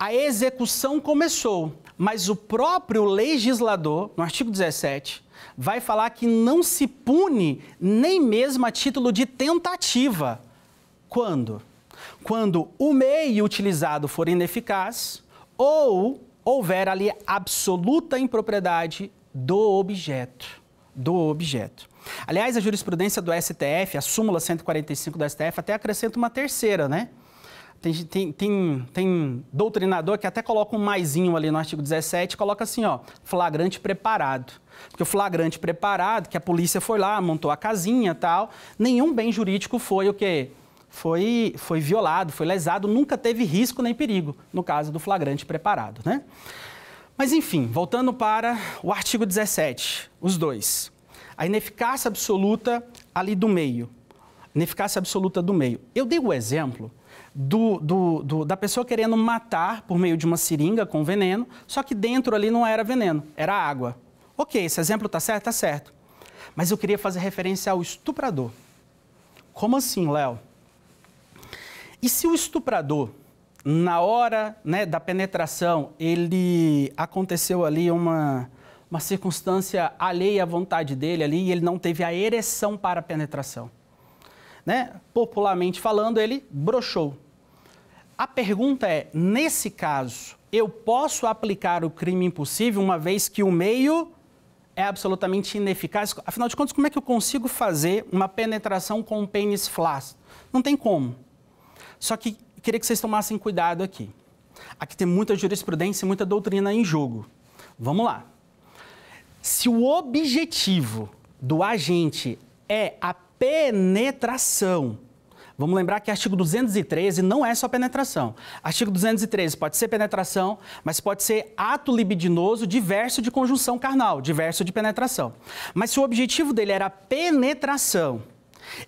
a execução começou, mas o próprio legislador, no artigo 17, vai falar que não se pune nem mesmo a título de tentativa. Quando? Quando o meio utilizado for ineficaz ou houver ali absoluta impropriedade do objeto. Do objeto. Aliás, a jurisprudência do STF, a súmula 145 do STF, até acrescenta uma terceira, né? Tem, tem, tem, tem doutrinador que até coloca um maisinho ali no artigo 17 coloca assim, ó, flagrante preparado. Porque o flagrante preparado, que a polícia foi lá, montou a casinha tal, nenhum bem jurídico foi o quê? Foi, foi violado, foi lesado, nunca teve risco nem perigo, no caso do flagrante preparado, né? Mas enfim, voltando para o artigo 17, os dois. A ineficácia absoluta ali do meio. Ineficácia absoluta do meio. Eu dei o exemplo do, do, do, da pessoa querendo matar por meio de uma seringa com veneno, só que dentro ali não era veneno, era água. Ok, esse exemplo está certo? Está certo. Mas eu queria fazer referência ao estuprador. Como assim, Léo? E se o estuprador, na hora né, da penetração, ele aconteceu ali uma, uma circunstância alheia à vontade dele ali e ele não teve a ereção para a penetração? né, popularmente falando, ele brochou. A pergunta é: nesse caso, eu posso aplicar o crime impossível uma vez que o meio é absolutamente ineficaz? Afinal de contas, como é que eu consigo fazer uma penetração com um pênis flácido? Não tem como. Só que queria que vocês tomassem cuidado aqui. Aqui tem muita jurisprudência e muita doutrina em jogo. Vamos lá. Se o objetivo do agente é a penetração. Vamos lembrar que artigo 213 não é só penetração. Artigo 213 pode ser penetração, mas pode ser ato libidinoso diverso de conjunção carnal, diverso de penetração. Mas se o objetivo dele era penetração,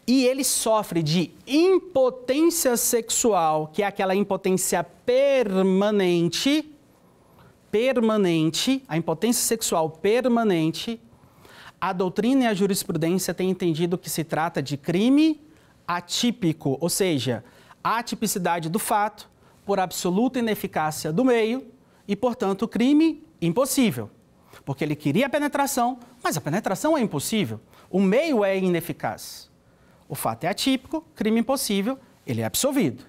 e ele sofre de impotência sexual, que é aquela impotência permanente, permanente, a impotência sexual permanente, a doutrina e a jurisprudência têm entendido que se trata de crime atípico, ou seja, a atipicidade do fato por absoluta ineficácia do meio e, portanto, crime impossível. Porque ele queria a penetração, mas a penetração é impossível. O meio é ineficaz. O fato é atípico, crime impossível, ele é absolvido.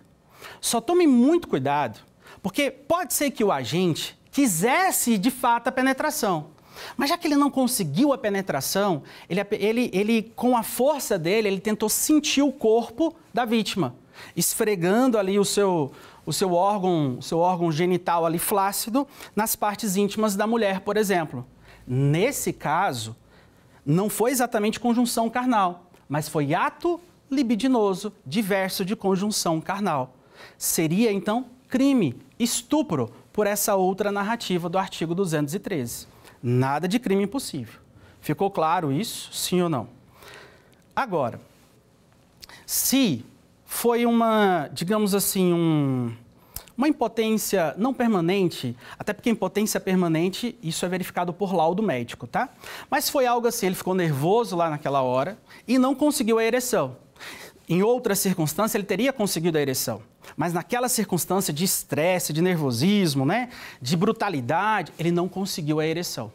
Só tome muito cuidado, porque pode ser que o agente quisesse de fato a penetração, mas já que ele não conseguiu a penetração, ele, ele, ele com a força dele, ele tentou sentir o corpo da vítima, esfregando ali o seu, o seu órgão, seu órgão genital ali flácido nas partes íntimas da mulher, por exemplo. Nesse caso, não foi exatamente conjunção carnal, mas foi ato libidinoso diverso de conjunção carnal. Seria então crime, estupro, por essa outra narrativa do artigo 213. Nada de crime impossível. Ficou claro isso, sim ou não? Agora, se foi uma, digamos assim, um, uma impotência não permanente, até porque impotência permanente, isso é verificado por laudo médico, tá? Mas foi algo assim, ele ficou nervoso lá naquela hora e não conseguiu a ereção. Em outra circunstância, ele teria conseguido a ereção. Mas naquela circunstância de estresse, de nervosismo, né, de brutalidade, ele não conseguiu a ereção.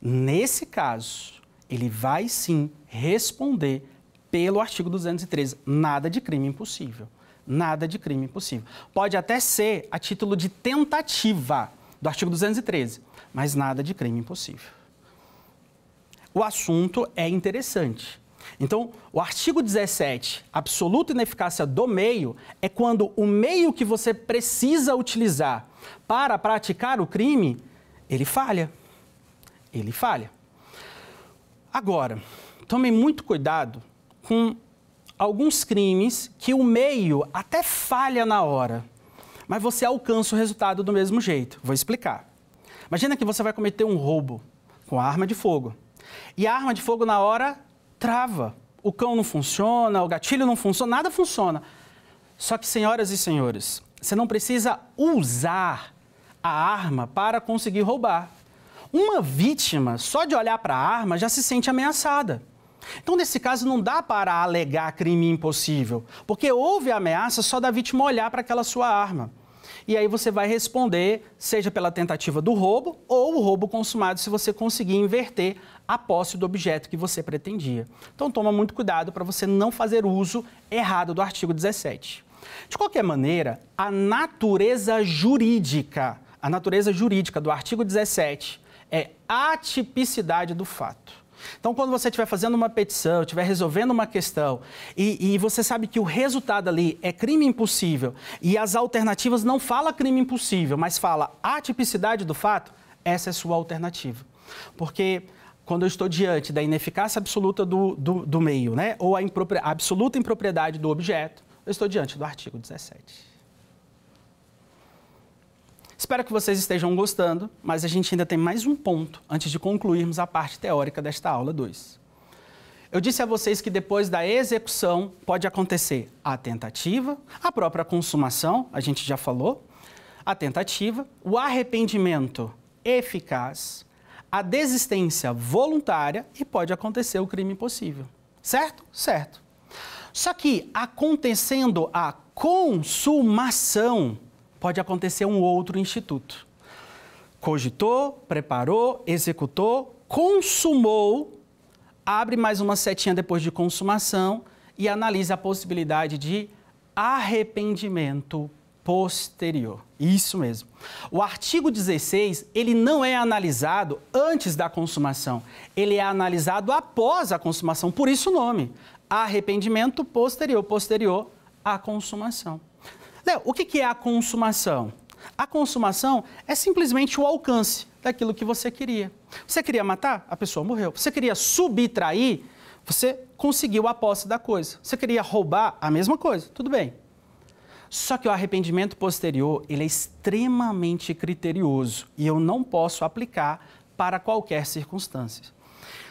Nesse caso, ele vai sim responder pelo artigo 213. Nada de crime impossível. Nada de crime impossível. Pode até ser a título de tentativa do artigo 213, mas nada de crime impossível. O assunto é interessante. Então, o artigo 17, absoluta ineficácia do meio, é quando o meio que você precisa utilizar para praticar o crime, ele falha. Ele falha. Agora, tome muito cuidado com alguns crimes que o meio até falha na hora, mas você alcança o resultado do mesmo jeito. Vou explicar. Imagina que você vai cometer um roubo com arma de fogo. E a arma de fogo na hora trava. O cão não funciona, o gatilho não funciona, nada funciona. Só que, senhoras e senhores, você não precisa usar a arma para conseguir roubar. Uma vítima, só de olhar para a arma, já se sente ameaçada. Então, nesse caso, não dá para alegar crime impossível, porque houve ameaça só da vítima olhar para aquela sua arma. E aí você vai responder, seja pela tentativa do roubo ou o roubo consumado, se você conseguir inverter a posse do objeto que você pretendia. Então toma muito cuidado para você não fazer uso errado do artigo 17. De qualquer maneira, a natureza jurídica, a natureza jurídica do artigo 17 é a tipicidade do fato. Então, quando você estiver fazendo uma petição, estiver resolvendo uma questão e, e, você sabe que o resultado ali é crime impossível e as alternativas não fala crime impossível, mas fala a tipicidade do fato, essa é sua alternativa. Porque quando eu estou diante da ineficácia absoluta do, do, do meio, né? ou a, a absoluta impropriedade do objeto, eu estou diante do artigo 17. Espero que vocês estejam gostando, mas a gente ainda tem mais um ponto antes de concluirmos a parte teórica desta aula 2. Eu disse a vocês que depois da execução pode acontecer a tentativa, a própria consumação, a gente já falou, a tentativa, o arrependimento eficaz, a desistência voluntária e pode acontecer o crime possível, Certo? Certo. Só que acontecendo a consumação, pode acontecer um outro instituto. Cogitou, preparou, executou, consumou, abre mais uma setinha depois de consumação e analisa a possibilidade de arrependimento posterior. Isso mesmo. O artigo 16, ele não é analisado antes da consumação, ele é analisado após a consumação, por isso o nome, arrependimento posterior, posterior à consumação. Léo, o que é a consumação? A consumação é simplesmente o alcance daquilo que você queria. Você queria matar? A pessoa morreu. Você queria subtrair? Você conseguiu a posse da coisa. Você queria roubar? A mesma coisa. Tudo bem. Só que o arrependimento posterior, ele é extremamente criterioso e eu não posso aplicar para qualquer circunstância.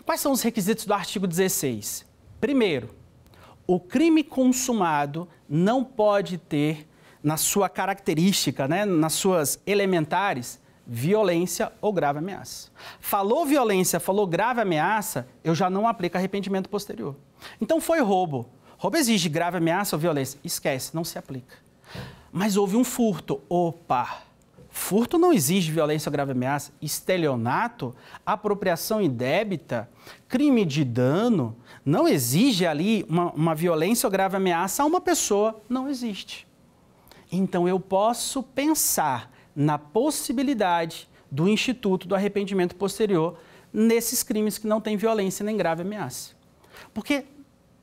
Quais são os requisitos do artigo 16? Primeiro, o crime consumado não pode ter na sua característica, né, nas suas elementares, violência ou grave ameaça. Falou violência, falou grave ameaça, eu já não aplico arrependimento posterior. Então foi roubo. Roubo exige grave ameaça ou violência. Esquece, não se aplica. Mas houve um furto. Opa! Furto não exige violência ou grave ameaça. Estelionato, apropriação indébita, crime de dano, não exige ali uma, uma violência ou grave ameaça a uma pessoa. Não existe. Então eu posso pensar na possibilidade do instituto do arrependimento posterior nesses crimes que não têm violência nem grave ameaça. Porque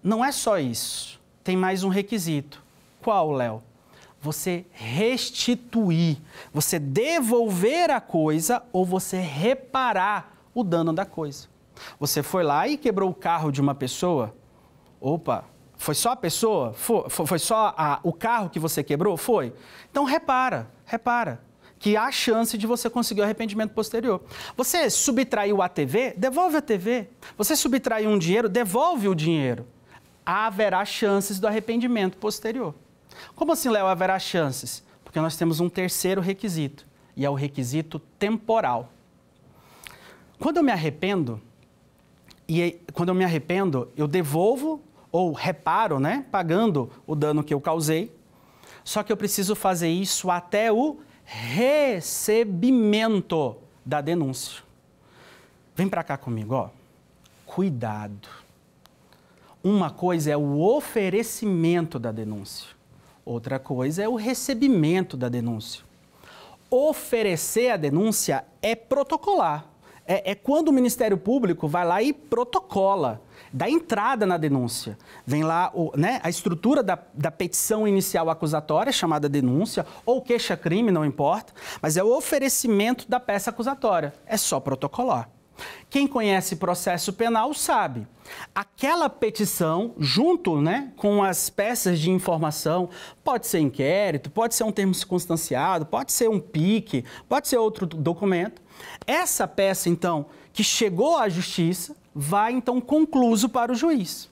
não é só isso. Tem mais um requisito. Qual, Léo? Você restituir, você devolver a coisa ou você reparar o dano da coisa. Você foi lá e quebrou o carro de uma pessoa? Opa, foi só a pessoa? Foi, foi só a, o carro que você quebrou? Foi. Então repara, repara que há chance de você conseguir o arrependimento posterior. Você subtraiu a TV, devolve a TV. Você subtraiu um dinheiro, devolve o dinheiro. Haverá chances do arrependimento posterior. Como assim, Léo, haverá chances? Porque nós temos um terceiro requisito, e é o requisito temporal. Quando eu me arrependo, e quando eu me arrependo, eu devolvo ou reparo, né? Pagando o dano que eu causei. Só que eu preciso fazer isso até o recebimento da denúncia. Vem para cá comigo, ó. Cuidado. Uma coisa é o oferecimento da denúncia. Outra coisa é o recebimento da denúncia. Oferecer a denúncia é protocolar. É, é quando o Ministério Público vai lá e protocola da entrada na denúncia. Vem lá o, né, a estrutura da, da petição inicial acusatória, chamada denúncia, ou queixa-crime, não importa, mas é o oferecimento da peça acusatória. É só protocolar. Quem conhece processo penal sabe. Aquela petição, junto né, com as peças de informação, pode ser inquérito, pode ser um termo circunstanciado, pode ser um PIC, pode ser outro documento. Essa peça, então, que chegou à justiça, vai então concluso para o juiz.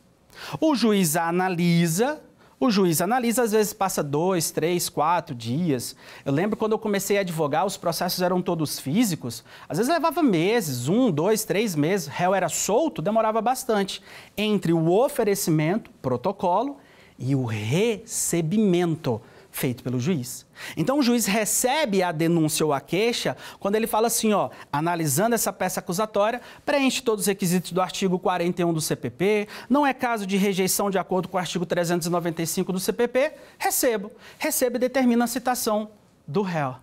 O juiz analisa, o juiz analisa, às vezes passa dois, três, quatro dias. Eu lembro quando eu comecei a advogar, os processos eram todos físicos. Às vezes levava meses, um, dois, três meses. O réu era solto, demorava bastante. Entre o oferecimento, protocolo, e o recebimento feito pelo juiz. Então o juiz recebe a denúncia ou a queixa quando ele fala assim, ó, analisando essa peça acusatória, preenche todos os requisitos do artigo 41 do CPP, não é caso de rejeição de acordo com o artigo 395 do CPP, recebo. Recebe e determina a citação do réu.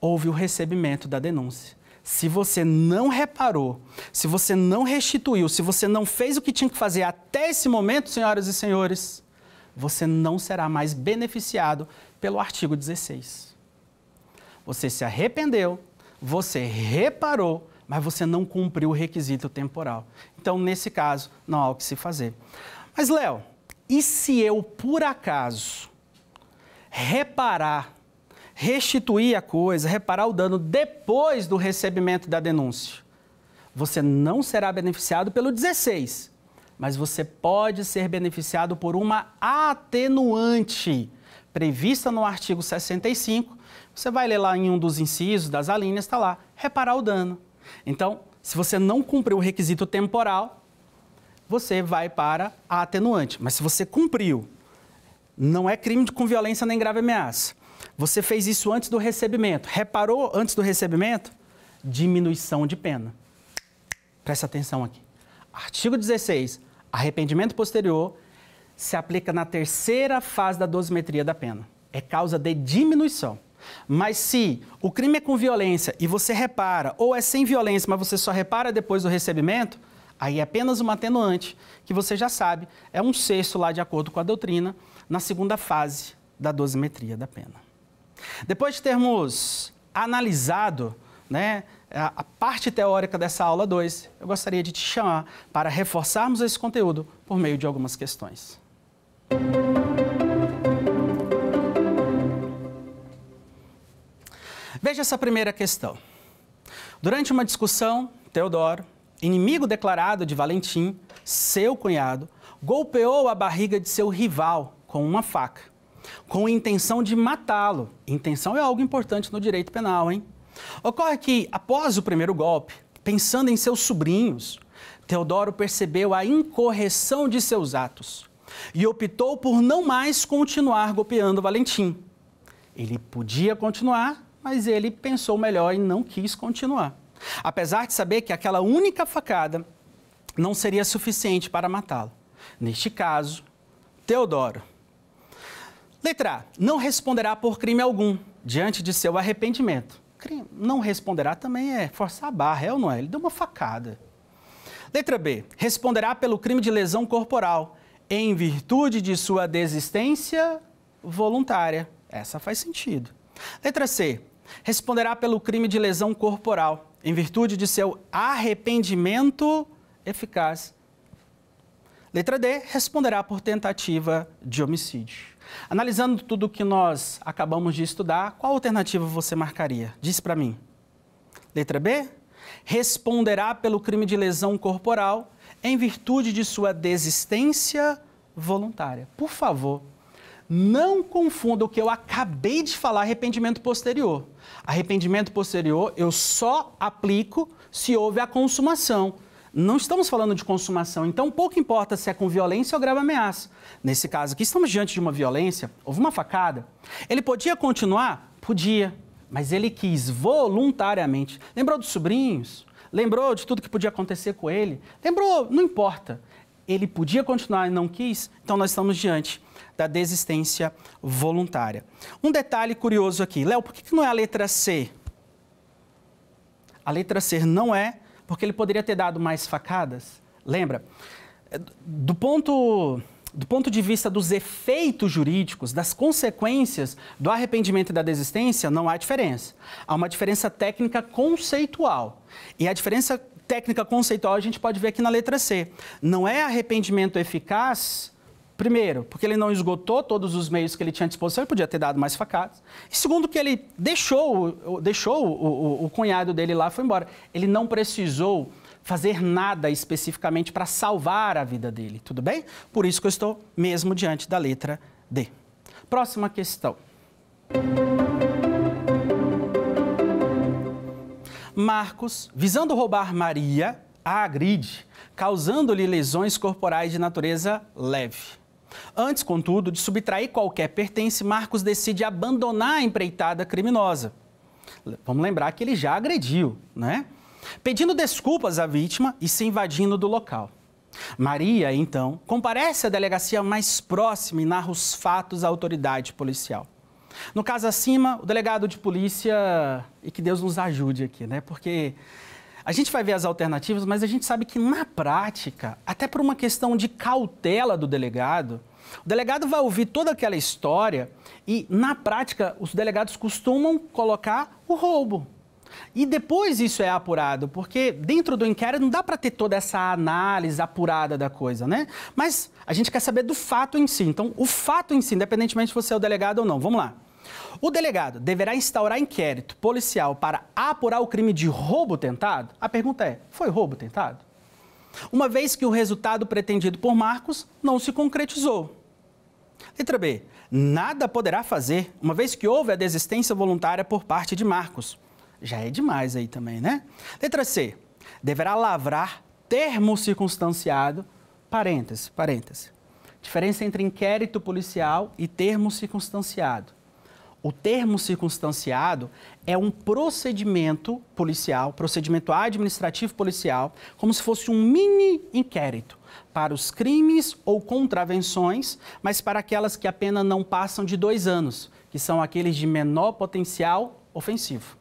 Houve o recebimento da denúncia. Se você não reparou, se você não restituiu, se você não fez o que tinha que fazer até esse momento, senhoras e senhores, você não será mais beneficiado pelo artigo 16. Você se arrependeu, você reparou, mas você não cumpriu o requisito temporal. Então, nesse caso, não há o que se fazer. Mas, Léo, e se eu, por acaso, reparar, restituir a coisa, reparar o dano depois do recebimento da denúncia? Você não será beneficiado pelo 16, mas você pode ser beneficiado por uma atenuante prevista no artigo 65. Você vai ler lá em um dos incisos das alíneas, está lá, reparar o dano. Então, se você não cumpriu o requisito temporal, você vai para a atenuante. Mas se você cumpriu, não é crime com violência nem grave ameaça. Você fez isso antes do recebimento. Reparou antes do recebimento? Diminuição de pena. Presta atenção aqui. Artigo 16 Arrependimento posterior se aplica na terceira fase da dosimetria da pena. É causa de diminuição. Mas se o crime é com violência e você repara, ou é sem violência, mas você só repara depois do recebimento, aí é apenas uma atenuante, que você já sabe, é um sexto lá de acordo com a doutrina, na segunda fase da dosimetria da pena. Depois de termos analisado né, a parte teórica dessa aula 2, eu gostaria de te chamar para reforçarmos esse conteúdo por meio de algumas questões. Veja essa primeira questão. Durante uma discussão, Teodoro, inimigo declarado de Valentim, seu cunhado, golpeou a barriga de seu rival com uma faca, com intenção de matá-lo. Intenção é algo importante no direito penal, hein? Ocorre que, após o primeiro golpe, pensando em seus sobrinhos, Teodoro percebeu a incorreção de seus atos e optou por não mais continuar golpeando Valentim. Ele podia continuar, mas ele pensou melhor e não quis continuar. Apesar de saber que aquela única facada não seria suficiente para matá-lo. Neste caso, Teodoro. Letra A. Não responderá por crime algum diante de seu arrependimento. Não responderá também é forçar a barra, é ou não é? Ele deu uma facada. Letra B. Responderá pelo crime de lesão corporal em virtude de sua desistência voluntária. Essa faz sentido. Letra C. Responderá pelo crime de lesão corporal em virtude de seu arrependimento eficaz. Letra D. Responderá por tentativa de homicídio. Analisando tudo o que nós acabamos de estudar, qual alternativa você marcaria? Diz para mim. Letra B? Responderá pelo crime de lesão corporal em virtude de sua desistência voluntária. Por favor, não confunda o que eu acabei de falar, arrependimento posterior. Arrependimento posterior eu só aplico se houve a consumação não estamos falando de consumação, então pouco importa se é com violência ou grave ameaça. Nesse caso aqui, estamos diante de uma violência, houve uma facada. Ele podia continuar? Podia, mas ele quis voluntariamente. Lembrou dos sobrinhos? Lembrou de tudo que podia acontecer com ele? Lembrou, não importa. Ele podia continuar e não quis, então nós estamos diante da desistência voluntária. Um detalhe curioso aqui. Léo, por que não é a letra C? A letra C não é porque ele poderia ter dado mais facadas. Lembra? É, do ponto do ponto de vista dos efeitos jurídicos, das consequências do arrependimento e da desistência, não há diferença. Há uma diferença técnica conceitual. E a diferença técnica conceitual a gente pode ver aqui na letra C. Não é arrependimento eficaz Primeiro, porque ele não esgotou todos os meios que ele tinha à disposição, ele podia ter dado mais facadas. E segundo, que ele deixou, deixou o, o, o cunhado dele lá e foi embora. Ele não precisou fazer nada especificamente para salvar a vida dele, tudo bem? Por isso que eu estou mesmo diante da letra D. Próxima questão. Marcos, visando roubar Maria, a agride, causando-lhe lesões corporais de natureza leve. Antes, contudo, de subtrair qualquer pertence, Marcos decide abandonar a empreitada criminosa. Vamos lembrar que ele já agrediu, né? Pedindo desculpas à vítima e se invadindo do local. Maria, então, comparece à delegacia mais próxima e narra os fatos à autoridade policial. No caso acima, o delegado de polícia, e que Deus nos ajude aqui, né? Porque a gente vai ver as alternativas, mas a gente sabe que na prática, até por uma questão de cautela do delegado, o delegado vai ouvir toda aquela história e, na prática, os delegados costumam colocar o roubo. E depois isso é apurado, porque dentro do inquérito não dá para ter toda essa análise apurada da coisa, né? Mas a gente quer saber do fato em si. Então, o fato em si, independentemente se você é o delegado ou não. Vamos lá. O delegado deverá instaurar inquérito policial para apurar o crime de roubo tentado? A pergunta é: foi roubo tentado? Uma vez que o resultado pretendido por Marcos não se concretizou. Letra B. Nada poderá fazer, uma vez que houve a desistência voluntária por parte de Marcos. Já é demais aí também, né? Letra C. Deverá lavrar termo circunstanciado, Parênteses, parênteses. Diferença entre inquérito policial e termo circunstanciado. O termo circunstanciado é um procedimento policial, procedimento administrativo policial, como se fosse um mini inquérito para os crimes ou contravenções, mas para aquelas que a pena não passam de dois anos, que são aqueles de menor potencial ofensivo.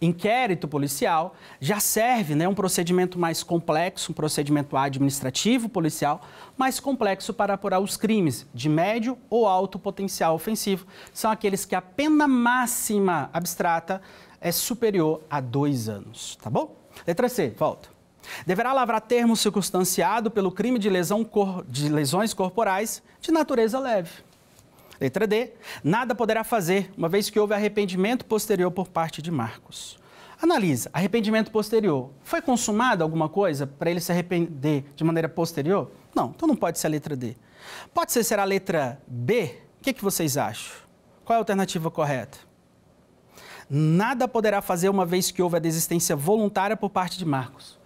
Inquérito policial já serve, né, um procedimento mais complexo, um procedimento administrativo policial mais complexo para apurar os crimes de médio ou alto potencial ofensivo. São aqueles que a pena máxima abstrata é superior a dois anos, tá bom? Letra C, volta. Deverá lavrar termo circunstanciado pelo crime de, lesão cor... de lesões corporais de natureza leve. Letra D, nada poderá fazer, uma vez que houve arrependimento posterior por parte de Marcos. Analisa, arrependimento posterior. Foi consumado alguma coisa para ele se arrepender de maneira posterior? Não, então não pode ser a letra D. Pode ser, ser a letra B? O que, é que vocês acham? Qual é a alternativa correta? Nada poderá fazer uma vez que houve a desistência voluntária por parte de Marcos.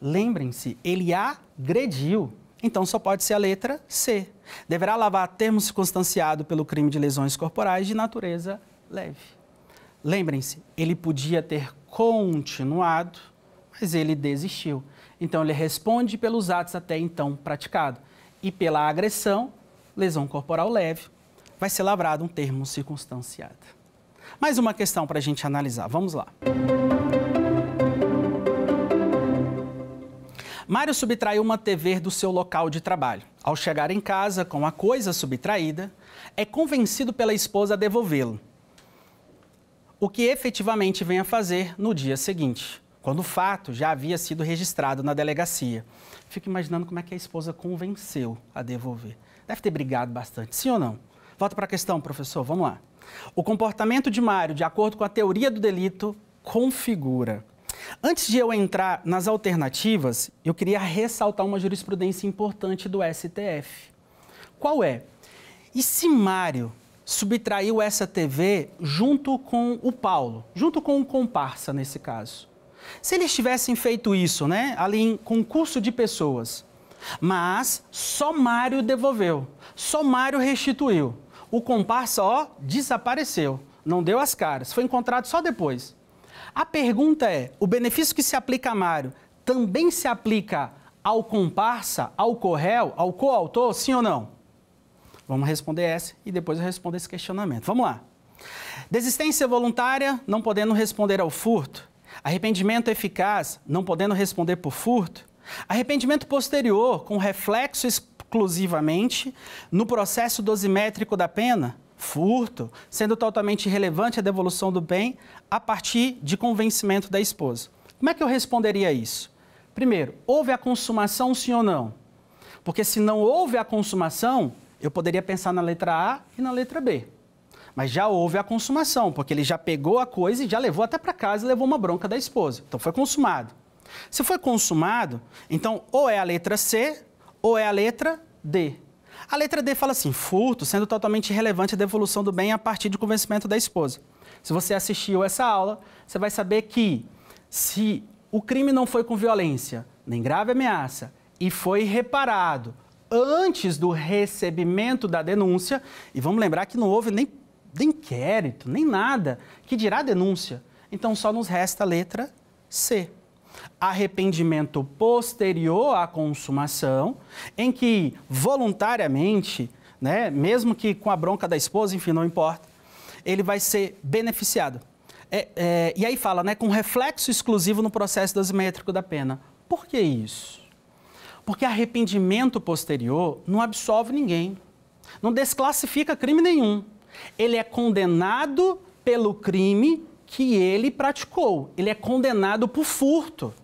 Lembrem-se, ele agrediu. Então só pode ser a letra C. Deverá lavar termo circunstanciado pelo crime de lesões corporais de natureza leve. Lembrem-se, ele podia ter continuado, mas ele desistiu. Então ele responde pelos atos até então praticados e pela agressão, lesão corporal leve, vai ser lavrado um termo circunstanciado. Mais uma questão para a gente analisar. Vamos lá. Música Mário subtraiu uma TV do seu local de trabalho. Ao chegar em casa com a coisa subtraída, é convencido pela esposa a devolvê-lo. O que efetivamente vem a fazer no dia seguinte, quando o fato já havia sido registrado na delegacia. Fico imaginando como é que a esposa convenceu a devolver. Deve ter brigado bastante, sim ou não? Volta para a questão, professor, vamos lá. O comportamento de Mário, de acordo com a teoria do delito, configura Antes de eu entrar nas alternativas, eu queria ressaltar uma jurisprudência importante do STF. Qual é? E se Mário subtraiu essa TV junto com o Paulo, junto com o comparsa nesse caso? Se eles tivessem feito isso, né, ali em concurso de pessoas, mas só Mário devolveu, só Mário restituiu. O comparsa, ó, desapareceu, não deu as caras, foi encontrado só depois. A pergunta é: o benefício que se aplica a Mário também se aplica ao comparsa, ao correl, ao coautor, sim ou não? Vamos responder essa e depois eu respondo esse questionamento. Vamos lá. Desistência voluntária, não podendo responder ao furto. Arrependimento eficaz, não podendo responder por furto. Arrependimento posterior, com reflexo exclusivamente no processo dosimétrico da pena furto, sendo totalmente irrelevante a devolução do bem a partir de convencimento da esposa. Como é que eu responderia isso? Primeiro, houve a consumação sim ou não? Porque se não houve a consumação, eu poderia pensar na letra A e na letra B. Mas já houve a consumação, porque ele já pegou a coisa e já levou até para casa e levou uma bronca da esposa. Então foi consumado. Se foi consumado, então ou é a letra C ou é a letra D. A letra D fala assim: furto sendo totalmente irrelevante a devolução do bem a partir do convencimento da esposa. Se você assistiu essa aula, você vai saber que se o crime não foi com violência, nem grave ameaça, e foi reparado antes do recebimento da denúncia, e vamos lembrar que não houve nem, nem inquérito, nem nada, que dirá denúncia. Então só nos resta a letra C arrependimento posterior à consumação, em que voluntariamente, né, mesmo que com a bronca da esposa, enfim, não importa, ele vai ser beneficiado. É, é, e aí fala, né, com reflexo exclusivo no processo dosimétrico da pena. Por que isso? Porque arrependimento posterior não absolve ninguém, não desclassifica crime nenhum. Ele é condenado pelo crime que ele praticou. Ele é condenado por furto.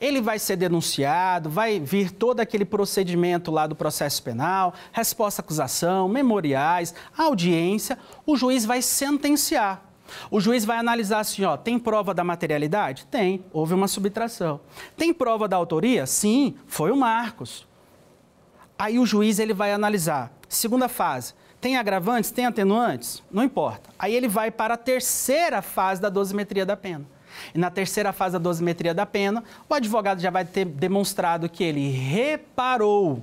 Ele vai ser denunciado, vai vir todo aquele procedimento lá do processo penal, resposta à acusação, memoriais, audiência, o juiz vai sentenciar. O juiz vai analisar assim, ó, tem prova da materialidade? Tem, houve uma subtração. Tem prova da autoria? Sim, foi o Marcos. Aí o juiz ele vai analisar. Segunda fase, tem agravantes, tem atenuantes? Não importa. Aí ele vai para a terceira fase da dosimetria da pena e na terceira fase da dosimetria da pena, o advogado já vai ter demonstrado que ele reparou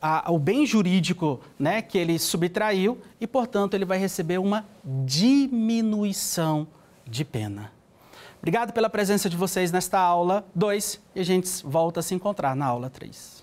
a, o bem jurídico né, que ele subtraiu e, portanto, ele vai receber uma diminuição de pena. Obrigado pela presença de vocês nesta aula 2 e a gente volta a se encontrar na aula 3.